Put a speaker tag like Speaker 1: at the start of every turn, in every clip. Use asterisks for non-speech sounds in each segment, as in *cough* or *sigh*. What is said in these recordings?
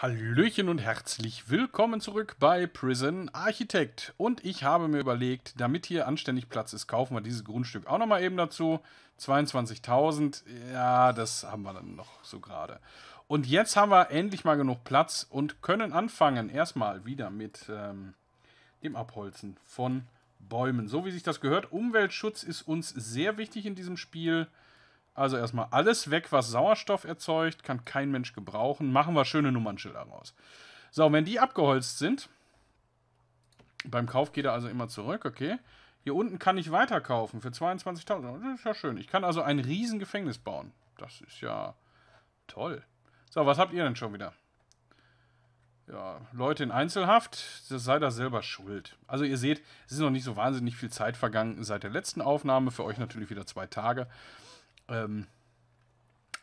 Speaker 1: Hallöchen und herzlich willkommen zurück bei Prison Architect. Und ich habe mir überlegt, damit hier anständig Platz ist, kaufen wir dieses Grundstück auch nochmal eben dazu. 22.000, ja, das haben wir dann noch so gerade. Und jetzt haben wir endlich mal genug Platz und können anfangen. Erstmal wieder mit ähm, dem Abholzen von Bäumen. So wie sich das gehört. Umweltschutz ist uns sehr wichtig in diesem Spiel. Also erstmal alles weg, was Sauerstoff erzeugt, kann kein Mensch gebrauchen. Machen wir schöne Nummernschilder raus. So, wenn die abgeholzt sind, beim Kauf geht er also immer zurück, okay. Hier unten kann ich weiterkaufen für 22.000. Das ist ja schön. Ich kann also ein Riesengefängnis bauen. Das ist ja toll. So, was habt ihr denn schon wieder? Ja, Leute in Einzelhaft, das sei da selber schuld. Also ihr seht, es ist noch nicht so wahnsinnig viel Zeit vergangen seit der letzten Aufnahme. Für euch natürlich wieder zwei Tage. Ähm,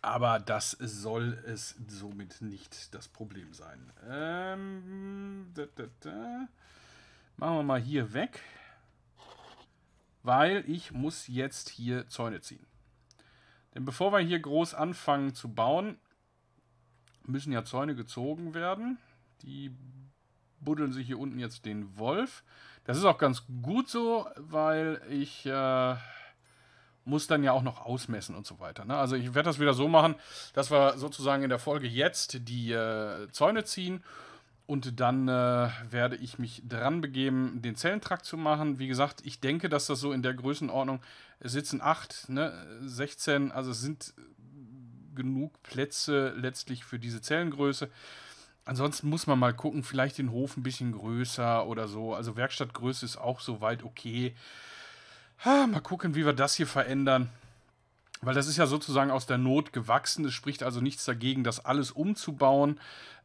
Speaker 1: aber das soll es somit nicht das Problem sein. Ähm, da, da, da. Machen wir mal hier weg. Weil ich muss jetzt hier Zäune ziehen. Denn bevor wir hier groß anfangen zu bauen, müssen ja Zäune gezogen werden. Die buddeln sich hier unten jetzt den Wolf. Das ist auch ganz gut so, weil ich... Äh, muss dann ja auch noch ausmessen und so weiter. Ne? Also ich werde das wieder so machen, dass wir sozusagen in der Folge jetzt die äh, Zäune ziehen und dann äh, werde ich mich dran begeben, den Zellentrakt zu machen. Wie gesagt, ich denke, dass das so in der Größenordnung sitzen 8, ne, 16, also sind genug Plätze letztlich für diese Zellengröße. Ansonsten muss man mal gucken, vielleicht den Hof ein bisschen größer oder so. Also Werkstattgröße ist auch soweit okay. Ha, mal gucken, wie wir das hier verändern. Weil das ist ja sozusagen aus der Not gewachsen. Es spricht also nichts dagegen, das alles umzubauen.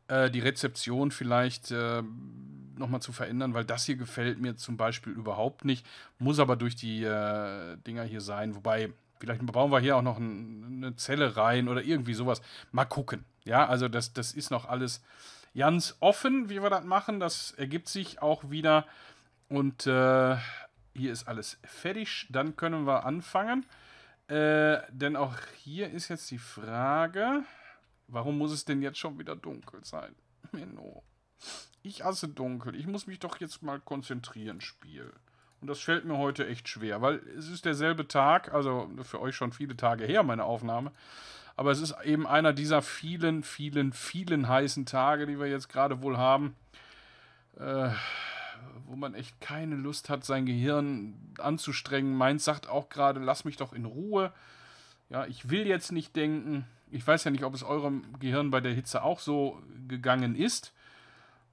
Speaker 1: Äh, die Rezeption vielleicht äh, nochmal zu verändern, weil das hier gefällt mir zum Beispiel überhaupt nicht. Muss aber durch die äh, Dinger hier sein. Wobei, vielleicht bauen wir hier auch noch ein, eine Zelle rein oder irgendwie sowas. Mal gucken. Ja, also das, das ist noch alles ganz offen, wie wir das machen. Das ergibt sich auch wieder. Und äh, hier ist alles fertig. Dann können wir anfangen. Äh, denn auch hier ist jetzt die Frage, warum muss es denn jetzt schon wieder dunkel sein? *laughs* Menno. Ich hasse dunkel. Ich muss mich doch jetzt mal konzentrieren, Spiel. Und das fällt mir heute echt schwer, weil es ist derselbe Tag, also für euch schon viele Tage her, meine Aufnahme. Aber es ist eben einer dieser vielen, vielen, vielen heißen Tage, die wir jetzt gerade wohl haben. Äh, wo man echt keine Lust hat, sein Gehirn anzustrengen. Meins sagt auch gerade, lass mich doch in Ruhe. Ja, ich will jetzt nicht denken. Ich weiß ja nicht, ob es eurem Gehirn bei der Hitze auch so gegangen ist.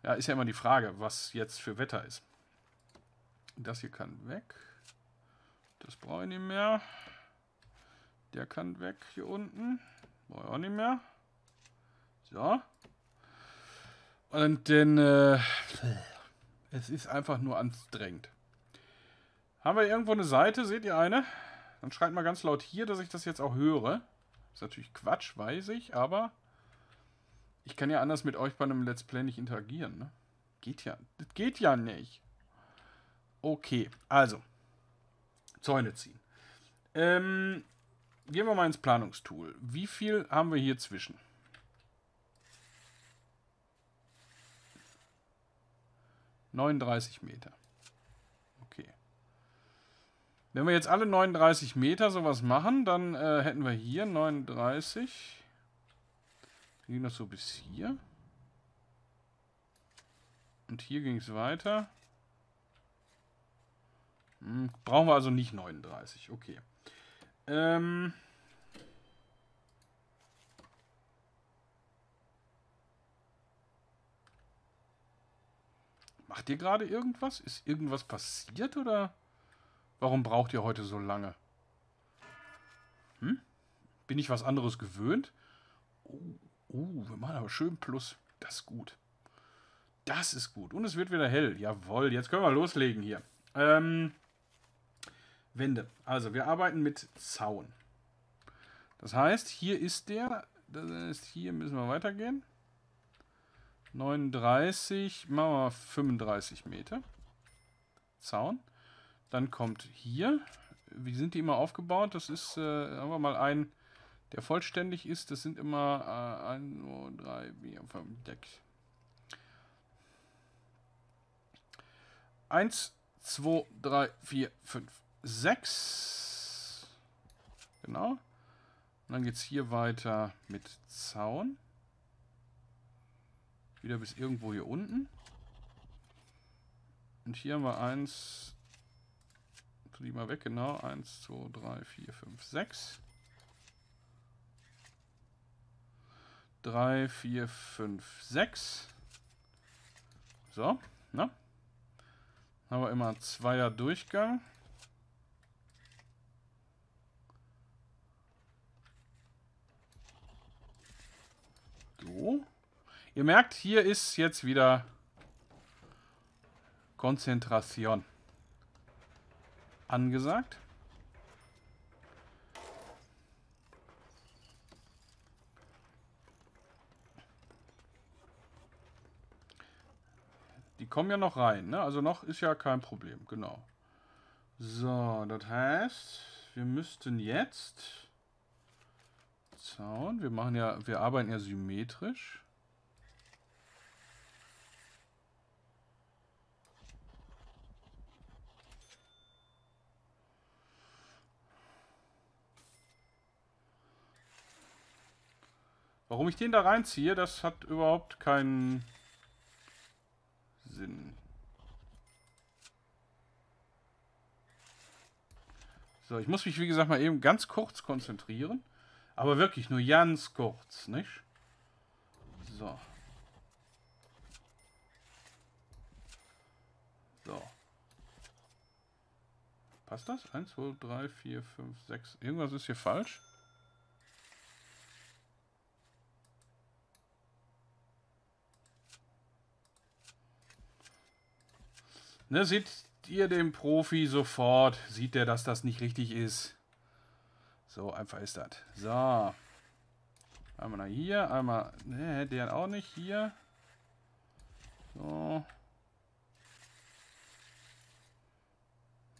Speaker 1: Ja, ist ja immer die Frage, was jetzt für Wetter ist. Das hier kann weg. Das brauche ich nicht mehr. Der kann weg hier unten. Brauche ich auch nicht mehr. So. Und dann... Äh es ist einfach nur anstrengend. Haben wir irgendwo eine Seite? Seht ihr eine? Dann schreit mal ganz laut hier, dass ich das jetzt auch höre. Ist natürlich Quatsch, weiß ich, aber ich kann ja anders mit euch bei einem Let's Play nicht interagieren, ne? Geht ja. Das geht ja nicht. Okay, also. Zäune ziehen. Ähm, gehen wir mal ins Planungstool. Wie viel haben wir hier zwischen? 39 Meter. Okay. Wenn wir jetzt alle 39 Meter sowas machen, dann äh, hätten wir hier 39. Die ging das so bis hier. Und hier ging es weiter. Hm, brauchen wir also nicht 39. Okay. Ähm... Macht ihr gerade irgendwas? Ist irgendwas passiert oder warum braucht ihr heute so lange? Hm? Bin ich was anderes gewöhnt? Oh, oh, wir machen aber schön Plus. Das ist gut. Das ist gut. Und es wird wieder hell. Jawohl, jetzt können wir loslegen hier. Ähm, Wände. Also, wir arbeiten mit Zaun. Das heißt, hier ist der... Das heißt, hier müssen wir weitergehen. 39, machen Mauer 35 Meter. Zaun. Dann kommt hier, wie sind die immer aufgebaut? Das ist, äh, haben wir mal einen, der vollständig ist. Das sind immer 1, 2, 3, 4, 5, 6. 1, 2, 3, 4, 5, 6. Genau. Und dann geht es hier weiter mit Zaun wieder bis irgendwo hier unten. Und hier haben wir eins. Tu die mal weg, genau. Eins, zwei, drei, vier, fünf, sechs. Drei, vier, fünf, sechs. So, ne? Haben wir immer zweier Durchgang. So. Ihr merkt, hier ist jetzt wieder Konzentration angesagt. Die kommen ja noch rein, ne? Also noch ist ja kein Problem, genau. So, das heißt, wir müssten jetzt Zaun, wir machen ja, wir arbeiten ja symmetrisch. Warum ich den da reinziehe, das hat überhaupt keinen Sinn. So, ich muss mich, wie gesagt, mal eben ganz kurz konzentrieren. Aber wirklich nur ganz kurz, nicht? So. So. Passt das? 1, 2, 3, 4, 5, 6. Irgendwas ist hier falsch. Ne, seht ihr den Profi sofort, sieht er, dass das nicht richtig ist. So einfach ist das. So. Einmal nach hier, einmal... Ne, der auch nicht hier. So.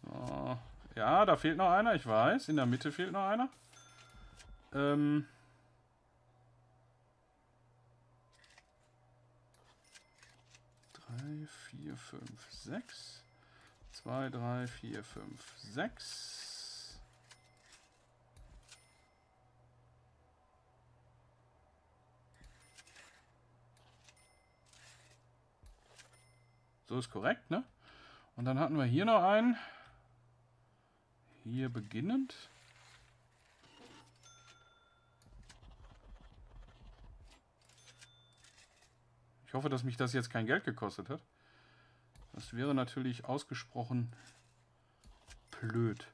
Speaker 1: so. Ja, da fehlt noch einer, ich weiß. In der Mitte fehlt noch einer. Ähm... 3, 4, 5, 6. 2, 3, 4, 5, 6. So ist korrekt, ne? Und dann hatten wir hier noch einen. Hier beginnend. Ich hoffe, dass mich das jetzt kein Geld gekostet hat. Das wäre natürlich ausgesprochen blöd.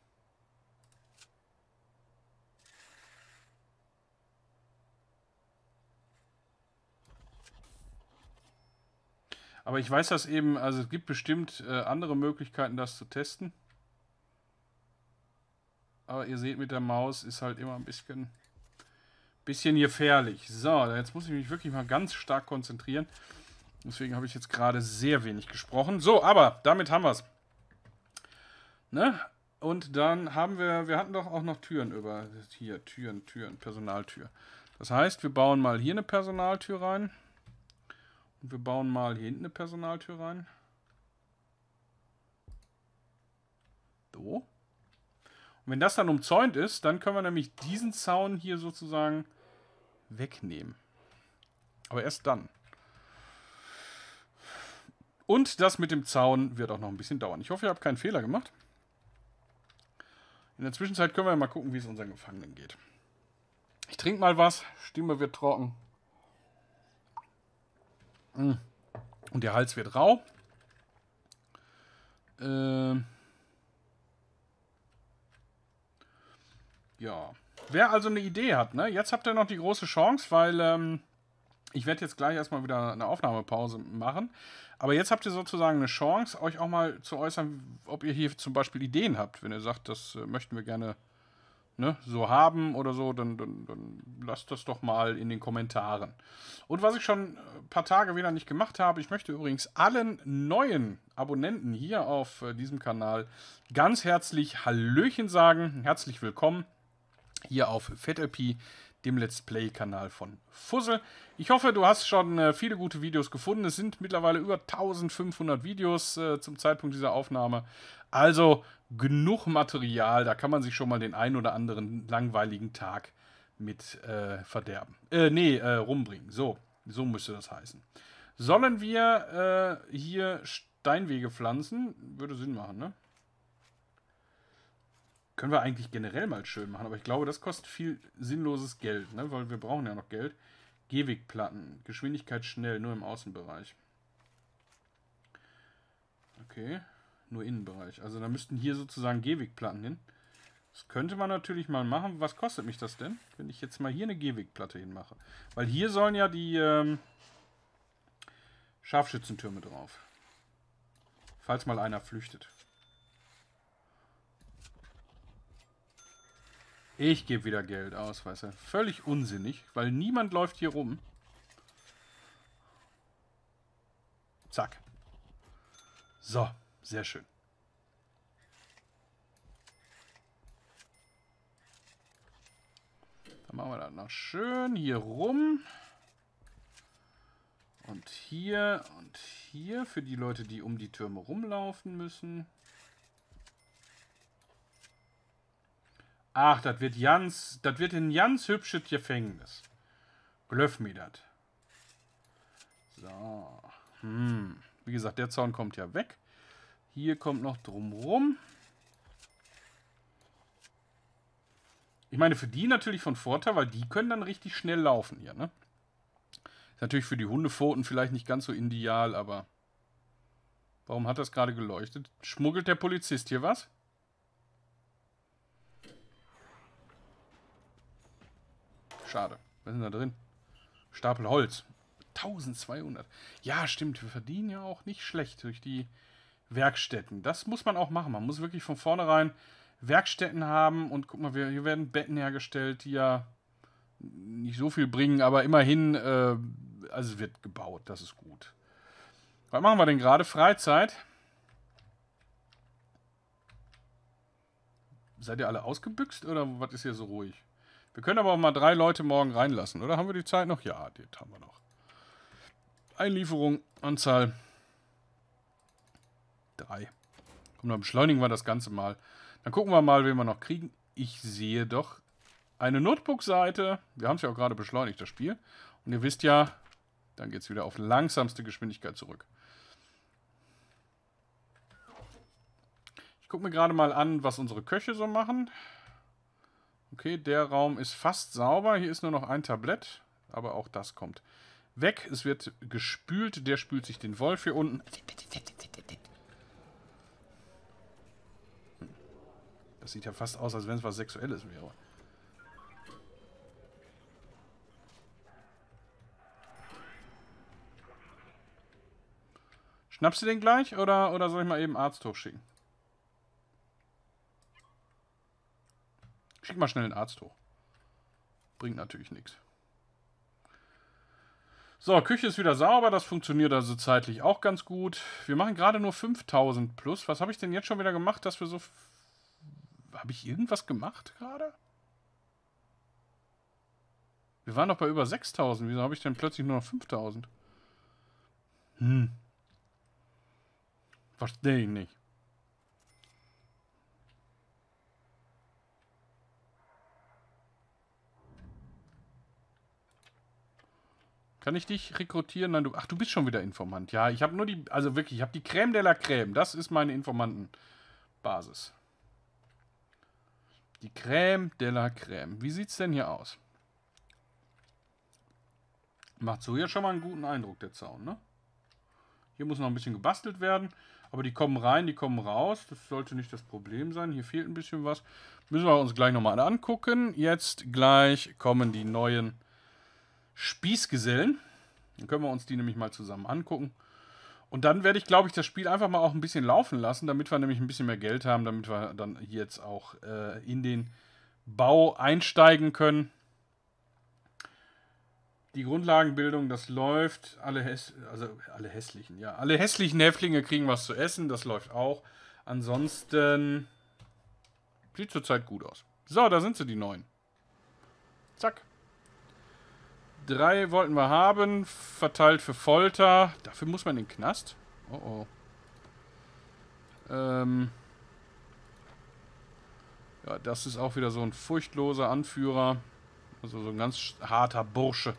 Speaker 1: Aber ich weiß das eben, also es gibt bestimmt äh, andere Möglichkeiten, das zu testen. Aber ihr seht, mit der Maus ist halt immer ein bisschen Bisschen gefährlich. So, jetzt muss ich mich wirklich mal ganz stark konzentrieren. Deswegen habe ich jetzt gerade sehr wenig gesprochen. So, aber damit haben wir es. Ne? Und dann haben wir, wir hatten doch auch noch Türen über. Hier, Türen, Türen, Personaltür. Das heißt, wir bauen mal hier eine Personaltür rein. Und wir bauen mal hier hinten eine Personaltür rein. So. Und wenn das dann umzäunt ist, dann können wir nämlich diesen Zaun hier sozusagen wegnehmen. Aber erst dann. Und das mit dem Zaun wird auch noch ein bisschen dauern. Ich hoffe, ihr habt keinen Fehler gemacht. In der Zwischenzeit können wir mal gucken, wie es unseren Gefangenen geht. Ich trinke mal was. Stimme wird trocken. Mm. Und der Hals wird rau. Ähm Ja. Wer also eine Idee hat, ne? Jetzt habt ihr noch die große Chance, weil ähm, ich werde jetzt gleich erstmal wieder eine Aufnahmepause machen. Aber jetzt habt ihr sozusagen eine Chance, euch auch mal zu äußern, ob ihr hier zum Beispiel Ideen habt. Wenn ihr sagt, das äh, möchten wir gerne ne, so haben oder so, dann, dann, dann lasst das doch mal in den Kommentaren. Und was ich schon ein paar Tage wieder nicht gemacht habe, ich möchte übrigens allen neuen Abonnenten hier auf äh, diesem Kanal ganz herzlich Hallöchen sagen. Herzlich willkommen hier auf ViertelPi, dem Let's Play-Kanal von Fussel. Ich hoffe, du hast schon äh, viele gute Videos gefunden. Es sind mittlerweile über 1500 Videos äh, zum Zeitpunkt dieser Aufnahme. Also genug Material, da kann man sich schon mal den einen oder anderen langweiligen Tag mit äh, verderben. Äh, nee, äh, rumbringen. So, so müsste das heißen. Sollen wir äh, hier Steinwege pflanzen? Würde Sinn machen, ne? Können wir eigentlich generell mal schön machen, aber ich glaube, das kostet viel sinnloses Geld, ne? weil wir brauchen ja noch Geld. Gehwegplatten, Geschwindigkeit schnell, nur im Außenbereich. Okay, nur Innenbereich. Also da müssten hier sozusagen Gehwegplatten hin. Das könnte man natürlich mal machen. Was kostet mich das denn, wenn ich jetzt mal hier eine Gehwegplatte hinmache? Weil hier sollen ja die ähm, Scharfschützentürme drauf. Falls mal einer flüchtet. Ich gebe wieder Geld aus, weißt du. Völlig unsinnig, weil niemand läuft hier rum. Zack. So, sehr schön. Dann machen wir das noch schön hier rum. Und hier und hier für die Leute, die um die Türme rumlaufen müssen. Ach, das wird Jans, das wird ein Jans hübsches Gefängnis. Glöff mir das. So. Hm. Wie gesagt, der Zaun kommt ja weg. Hier kommt noch drumrum. Ich meine, für die natürlich von Vorteil, weil die können dann richtig schnell laufen hier, ne? Ist natürlich für die Hundepfoten vielleicht nicht ganz so ideal, aber... Warum hat das gerade geleuchtet? Schmuggelt der Polizist hier was? Schade. Was ist denn da drin? Stapel Holz. 1200. Ja, stimmt. Wir verdienen ja auch nicht schlecht durch die Werkstätten. Das muss man auch machen. Man muss wirklich von vornherein Werkstätten haben. Und guck mal, hier werden Betten hergestellt, die ja nicht so viel bringen, aber immerhin, äh, also wird gebaut. Das ist gut. Was machen wir denn gerade? Freizeit. Seid ihr alle ausgebüxt oder was ist hier so ruhig? Wir können aber auch mal drei Leute morgen reinlassen, oder? Haben wir die Zeit noch? Ja, die haben wir noch. Einlieferung, Anzahl. Drei. Komm, dann beschleunigen wir das Ganze mal. Dann gucken wir mal, wen wir noch kriegen. Ich sehe doch eine Notebook-Seite. Wir haben es ja auch gerade beschleunigt, das Spiel. Und ihr wisst ja, dann geht es wieder auf langsamste Geschwindigkeit zurück. Ich gucke mir gerade mal an, was unsere Köche so machen. Okay, der Raum ist fast sauber. Hier ist nur noch ein Tablett, aber auch das kommt weg. Es wird gespült. Der spült sich den Wolf hier unten. Das sieht ja fast aus, als wenn es was Sexuelles wäre. Schnappst du den gleich oder, oder soll ich mal eben Arzt hochschicken? Schick mal schnell einen Arzt hoch. Bringt natürlich nichts. So, Küche ist wieder sauber. Das funktioniert also zeitlich auch ganz gut. Wir machen gerade nur 5000 plus. Was habe ich denn jetzt schon wieder gemacht, dass wir so... Habe ich irgendwas gemacht gerade? Wir waren doch bei über 6000. Wieso habe ich denn plötzlich nur noch 5000? Hm. Verstehe ich nicht. Kann ich dich rekrutieren? Nein, du. Ach, du bist schon wieder Informant. Ja, ich habe nur die. Also wirklich, ich habe die Creme de la Creme. Das ist meine Informantenbasis. Die Creme de la Creme. Wie sieht es denn hier aus? Macht so hier schon mal einen guten Eindruck, der Zaun, ne? Hier muss noch ein bisschen gebastelt werden. Aber die kommen rein, die kommen raus. Das sollte nicht das Problem sein. Hier fehlt ein bisschen was. Müssen wir uns gleich nochmal angucken. Jetzt gleich kommen die neuen Spießgesellen. Dann können wir uns die nämlich mal zusammen angucken. Und dann werde ich, glaube ich, das Spiel einfach mal auch ein bisschen laufen lassen, damit wir nämlich ein bisschen mehr Geld haben, damit wir dann jetzt auch äh, in den Bau einsteigen können. Die Grundlagenbildung, das läuft. Alle, häss also alle hässlichen, ja. Alle hässlichen Häftlinge kriegen was zu essen, das läuft auch. Ansonsten sieht zurzeit gut aus. So, da sind sie, die neuen. Zack. Drei wollten wir haben, verteilt für Folter. Dafür muss man in den Knast? Oh oh. Ähm ja, das ist auch wieder so ein furchtloser Anführer. Also so ein ganz harter Bursche.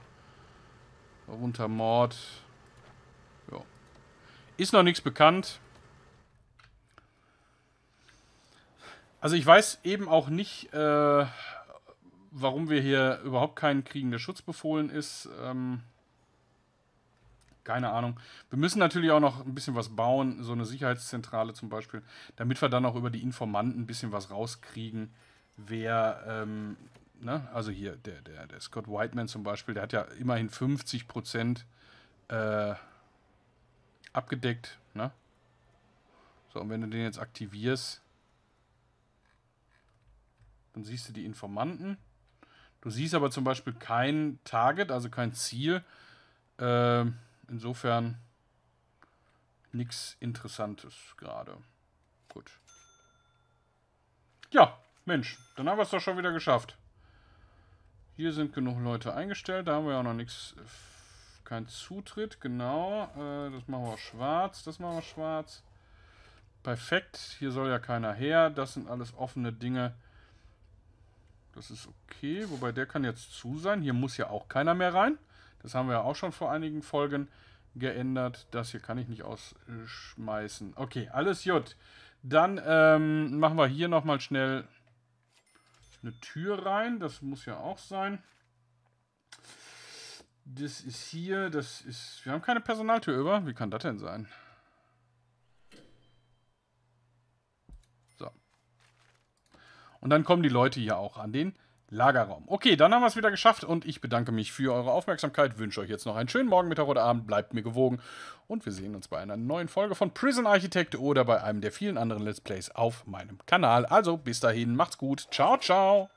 Speaker 1: Unter Mord. Ja. Ist noch nichts bekannt. Also ich weiß eben auch nicht, äh, warum wir hier überhaupt keinen Kriegen der Schutz befohlen ist. Ähm, keine Ahnung. Wir müssen natürlich auch noch ein bisschen was bauen, so eine Sicherheitszentrale zum Beispiel, damit wir dann auch über die Informanten ein bisschen was rauskriegen, wer, ähm, ne? also hier der, der, der Scott Whiteman zum Beispiel, der hat ja immerhin 50 Prozent äh, abgedeckt, ne? So, und wenn du den jetzt aktivierst, dann siehst du die Informanten. Du siehst aber zum Beispiel kein Target, also kein Ziel. Äh, insofern nichts Interessantes gerade. Gut. Ja, Mensch, dann haben wir es doch schon wieder geschafft. Hier sind genug Leute eingestellt. Da haben wir ja auch noch nichts. Äh, kein Zutritt, genau. Äh, das machen wir schwarz. Das machen wir schwarz. Perfekt. Hier soll ja keiner her. Das sind alles offene Dinge. Das ist okay, wobei der kann jetzt zu sein. Hier muss ja auch keiner mehr rein. Das haben wir ja auch schon vor einigen Folgen geändert. Das hier kann ich nicht ausschmeißen. Okay, alles J. Dann ähm, machen wir hier nochmal schnell eine Tür rein. Das muss ja auch sein. Das ist hier, das ist... Wir haben keine Personaltür über. Wie kann das denn sein? Und dann kommen die Leute hier auch an den Lagerraum. Okay, dann haben wir es wieder geschafft und ich bedanke mich für eure Aufmerksamkeit, wünsche euch jetzt noch einen schönen Morgen, Mittag oder Abend, bleibt mir gewogen und wir sehen uns bei einer neuen Folge von Prison Architect oder bei einem der vielen anderen Let's Plays auf meinem Kanal. Also bis dahin, macht's gut, ciao, ciao!